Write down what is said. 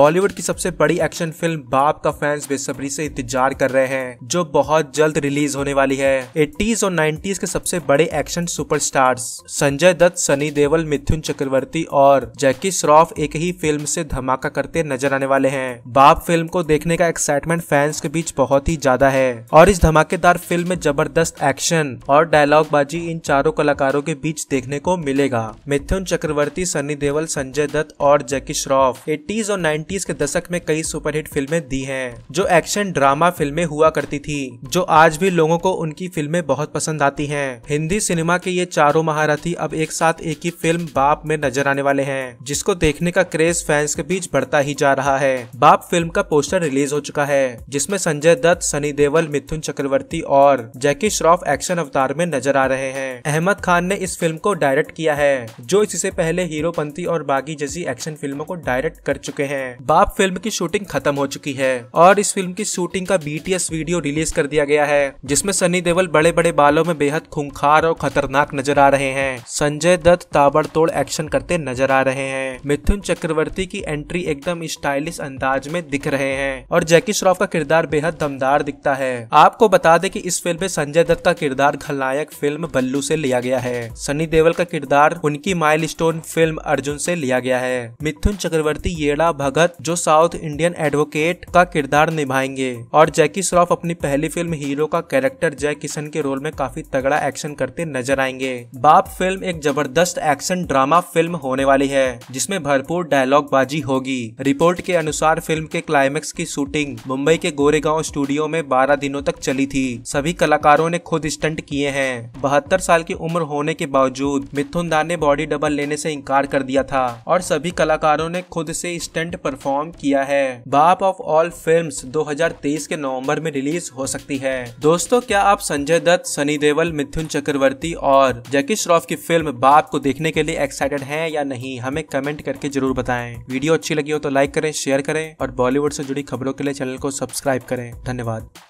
बॉलीवुड की सबसे बड़ी एक्शन फिल्म बाप का फैंस बेसब्री से इंतजार कर रहे हैं जो बहुत जल्द रिलीज होने वाली है एट्टीज और नाइन्टीज के सबसे बड़े एक्शन सुपरस्टार्स संजय दत्त सनी देवल मिथुन चक्रवर्ती और जैकी श्रॉफ एक ही फिल्म से धमाका करते नजर आने वाले हैं बाप फिल्म को देखने का एक्साइटमेंट फैंस के बीच बहुत ही ज्यादा है और इस धमाकेदार फिल्म में जबरदस्त एक्शन और डायलॉगबाजी इन चारों कलाकारों के बीच देखने को मिलेगा मिथुन चक्रवर्ती सनी देवल संजय दत्त और जैकी श्रॉफ एटीज और नाइन्टी नाइन्टीज के दशक में कई सुपरहिट फिल्में दी हैं जो एक्शन ड्रामा फिल्में हुआ करती थी जो आज भी लोगों को उनकी फिल्में बहुत पसंद आती हैं हिंदी सिनेमा के ये चारों महारथी अब एक साथ एक ही फिल्म बाप में नजर आने वाले हैं जिसको देखने का क्रेज फैंस के बीच बढ़ता ही जा रहा है बाप फिल्म का पोस्टर रिलीज हो चुका है जिसमे संजय दत्त सनी देवल मिथुन चक्रवर्ती और जैकी श्रॉफ एक्शन अवतार में नजर आ रहे हैं अहमद खान ने इस फिल्म को डायरेक्ट किया है जो इससे पहले हीरोपंथी और बागी जैसी एक्शन फिल्मों को डायरेक्ट कर चुके हैं बाप फिल्म की शूटिंग खत्म हो चुकी है और इस फिल्म की शूटिंग का बीटीएस वीडियो रिलीज कर दिया गया है जिसमें सनी देवल बड़े बड़े बालों में बेहद खूंखार और खतरनाक नजर आ रहे हैं संजय दत्त ताबड़तोड़ एक्शन करते नजर आ रहे हैं मिथुन चक्रवर्ती की एंट्री एकदम स्टाइलिश अंदाज में दिख रहे हैं और जैकी श्रॉफ का किरदार बेहद दमदार दिखता है आपको बता दें कि इस फिल्म में संजय दत्त का किरदार खलनायक फिल्म बल्लू से लिया गया है सनी देवल का किरदार उनकी माइलस्टोन फिल्म अर्जुन से लिया गया है मिथुन चक्रवर्ती येड़ा भगत भगत जो साउथ इंडियन एडवोकेट का किरदार निभाएंगे और जैकी श्रॉफ अपनी पहली फिल्म हीरो का कैरेक्टर जय किशन के रोल में काफी तगड़ा एक्शन करते नजर आएंगे बाप फिल्म एक जबरदस्त एक्शन ड्रामा फिल्म होने वाली है जिसमे भरपूर डायलॉग बाजी होगी रिपोर्ट के अनुसार फिल्म के क्लाइमेक्स की शूटिंग मुंबई के गोरेगांव स्टूडियो में बारह दिनों तक चली थी सभी कलाकारों ने खुद स्टंट किए हैं बहत्तर साल की उम्र होने के बावजूद मिथुन दान ने बॉडी डबल लेने से इनकार कर दिया था और सभी कलाकारों ने खुद से स्टंट परफॉर्म किया है बाप ऑफ ऑल फिल्म 2023 के नवंबर में रिलीज हो सकती है दोस्तों क्या आप संजय दत्त सनी देवल मिथुन चक्रवर्ती और जैकी श्रॉफ की फिल्म बाप को देखने के लिए एक्साइटेड हैं या नहीं हमें कमेंट करके जरूर बताएं वीडियो अच्छी लगी हो तो लाइक करें शेयर करें और बॉलीवुड से जुड़ी खबरों के लिए चैनल को सब्सक्राइब करें धन्यवाद